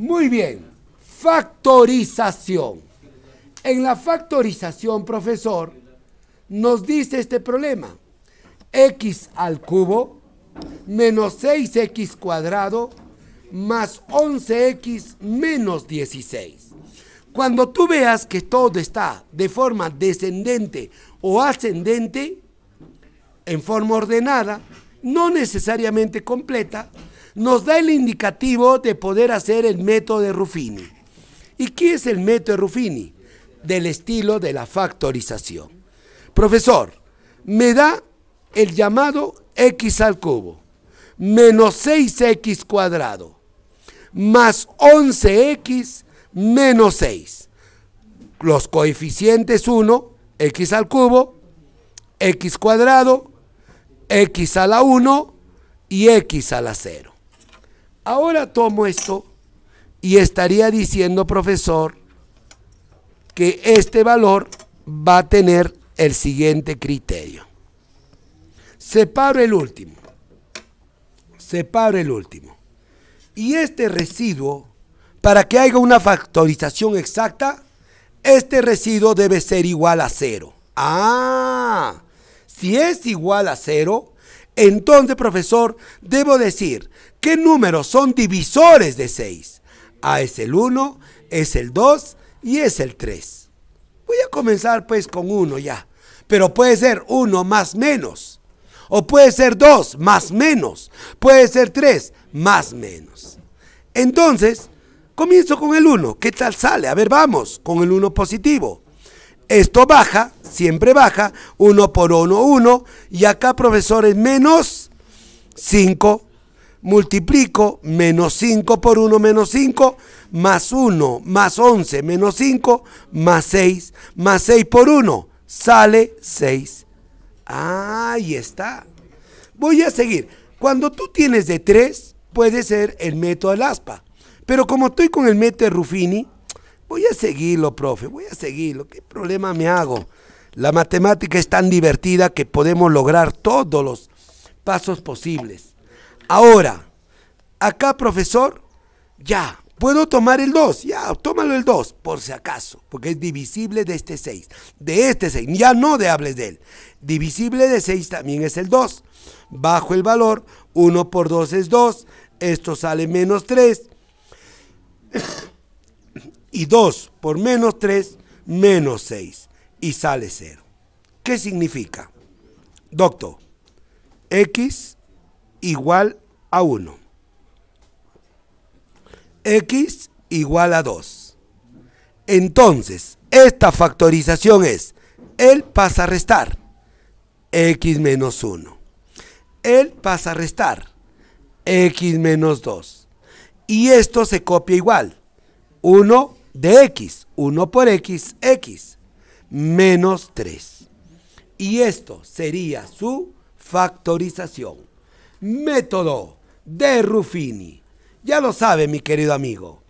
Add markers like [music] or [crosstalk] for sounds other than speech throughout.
Muy bien, factorización. En la factorización, profesor, nos dice este problema. X al cubo menos 6X cuadrado más 11X menos 16. Cuando tú veas que todo está de forma descendente o ascendente, en forma ordenada, no necesariamente completa, nos da el indicativo de poder hacer el método de Ruffini. ¿Y qué es el método de Ruffini? Del estilo de la factorización. Profesor, me da el llamado x al cubo, menos 6x cuadrado, más 11x menos 6. Los coeficientes 1, x al cubo, x cuadrado, x a la 1 y x a la 0. Ahora tomo esto y estaría diciendo, profesor, que este valor va a tener el siguiente criterio. Separo el último. Separo el último. Y este residuo, para que haya una factorización exacta, este residuo debe ser igual a cero. Ah, si es igual a cero, entonces, profesor, debo decir, ¿qué números son divisores de 6? A es el 1, es el 2 y es el 3. Voy a comenzar pues con 1 ya, pero puede ser 1 más menos, o puede ser 2 más menos, puede ser 3 más menos. Entonces, comienzo con el 1. ¿Qué tal sale? A ver, vamos, con el 1 positivo. Esto baja siempre baja, 1 por 1, 1, y acá profesor es menos 5, multiplico menos 5 por 1 menos 5, más 1, más 11, menos 5, más 6, más 6 por 1, sale 6. Ahí está. Voy a seguir. Cuando tú tienes de 3, puede ser el método del aspa. Pero como estoy con el método de Ruffini, voy a seguirlo, profe, voy a seguirlo. ¿Qué problema me hago? La matemática es tan divertida que podemos lograr todos los pasos posibles. Ahora, acá profesor, ya, puedo tomar el 2, ya, tómalo el 2, por si acaso, porque es divisible de este 6, de este 6, ya no de hables de él. Divisible de 6 también es el 2. Bajo el valor, 1 por 2 es 2, esto sale menos 3. [coughs] Y 2 por menos 3, menos 6 y sale cero. ¿Qué significa? Doctor, X igual a 1. X igual a 2. Entonces, esta factorización es, él pasa a restar X menos 1. Él pasa a restar X menos 2. Y esto se copia igual. 1 de X. 1 por X, X menos 3. Y esto sería su factorización. Método de Ruffini. Ya lo sabe mi querido amigo.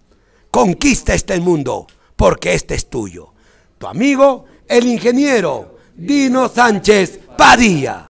Conquista este mundo porque este es tuyo. Tu amigo, el ingeniero Dino Sánchez Padilla.